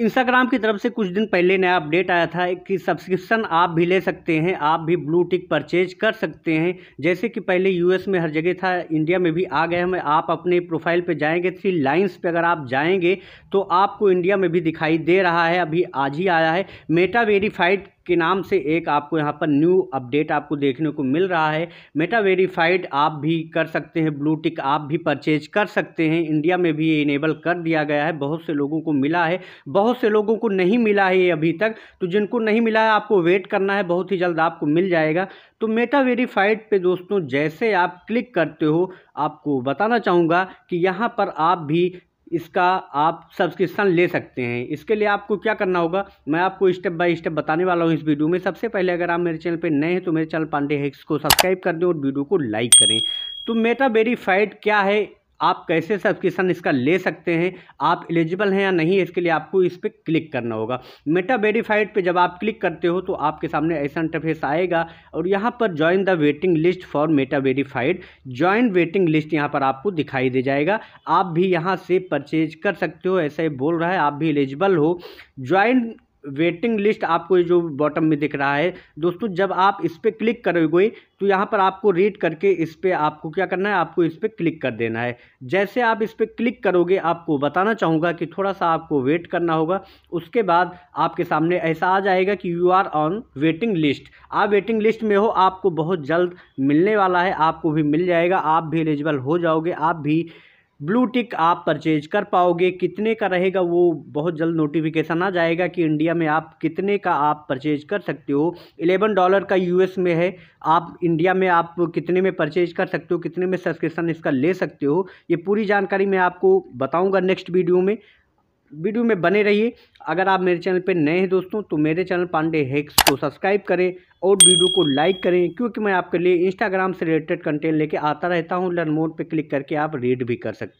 Instagram की तरफ से कुछ दिन पहले नया अपडेट आया था कि सब्सक्रिप्शन आप भी ले सकते हैं आप भी ब्लू टिक परचेज कर सकते हैं जैसे कि पहले यूएस में हर जगह था इंडिया में भी आ गए हमें आप अपने प्रोफाइल पे जाएंगे थ्री लाइंस पे अगर आप जाएंगे तो आपको इंडिया में भी दिखाई दे रहा है अभी आज ही आया है मेटा वेरीफाइड के नाम से एक आपको यहाँ पर न्यू अपडेट आपको देखने को मिल रहा है मेटा वेरीफाइड आप भी कर सकते हैं ब्लू टिक आप भी परचेज कर सकते हैं इंडिया में भी ये इनेबल कर दिया गया है बहुत से लोगों को मिला है बहुत से लोगों को नहीं मिला है ये अभी तक तो जिनको नहीं मिला है आपको वेट करना है बहुत ही जल्द आपको मिल जाएगा तो मेटा वेरीफाइड पे दोस्तों जैसे आप क्लिक करते हो आपको बताना चाहूँगा कि यहाँ पर आप भी इसका आप सब्सक्रिप्शन ले सकते हैं इसके लिए आपको क्या करना होगा मैं आपको स्टेप बाय स्टेप बताने वाला हूँ इस वीडियो में सबसे पहले अगर आप मेरे चैनल पर नए हैं तो मेरे चैनल पांडे हेक्स को सब्सक्राइब कर दें और वीडियो को लाइक करें तो मेटा वेरीफाइड क्या है आप कैसे सब्सक्रिप्शन इसका ले सकते हैं आप एलिजिबल हैं या नहीं इसके लिए आपको इस पर क्लिक करना होगा मेटा वेरीफाइड पे जब आप क्लिक करते हो तो आपके सामने ऐसा इंटरफेस आएगा और यहाँ पर join the waiting list for Meta verified join waiting list यहाँ पर आपको दिखाई दे जाएगा आप भी यहाँ से परचेज कर सकते हो ऐसा ही बोल रहा है आप भी एलिजिबल हो ज्वाइन वेटिंग लिस्ट आपको जो बॉटम में दिख रहा है दोस्तों जब आप इस पर क्लिक करोगे तो यहाँ पर आपको रीड करके इस पर आपको क्या करना है आपको इस पर क्लिक कर देना है जैसे आप इस पर क्लिक करोगे आपको बताना चाहूँगा कि थोड़ा सा आपको वेट करना होगा उसके बाद आपके सामने ऐसा आ जाएगा कि you are on waiting list आप वेटिंग लिस्ट में हो आपको बहुत जल्द मिलने वाला है आपको भी मिल जाएगा आप भी एलिजिबल हो जाओगे आप भी ब्लू टिक आप परचेज कर पाओगे कितने का रहेगा वो बहुत जल्द नोटिफिकेशन आ जाएगा कि इंडिया में आप कितने का आप परचेज कर सकते हो एलेवन डॉलर का यूएस में है आप इंडिया में आप कितने में परचेज कर सकते हो कितने में सब्सक्रिप्शन इसका ले सकते हो ये पूरी जानकारी मैं आपको बताऊंगा नेक्स्ट वीडियो में वीडियो में बने रहिए अगर आप मेरे चैनल पर नए हैं दोस्तों तो मेरे चैनल पांडे हैक्स को सब्सक्राइब करें और वीडियो को लाइक करें क्योंकि मैं आपके लिए इंस्टाग्राम से रिलेटेड कंटेंट लेके आता रहता हूँ लर्न मोड पर क्लिक करके आप रीड भी कर सकते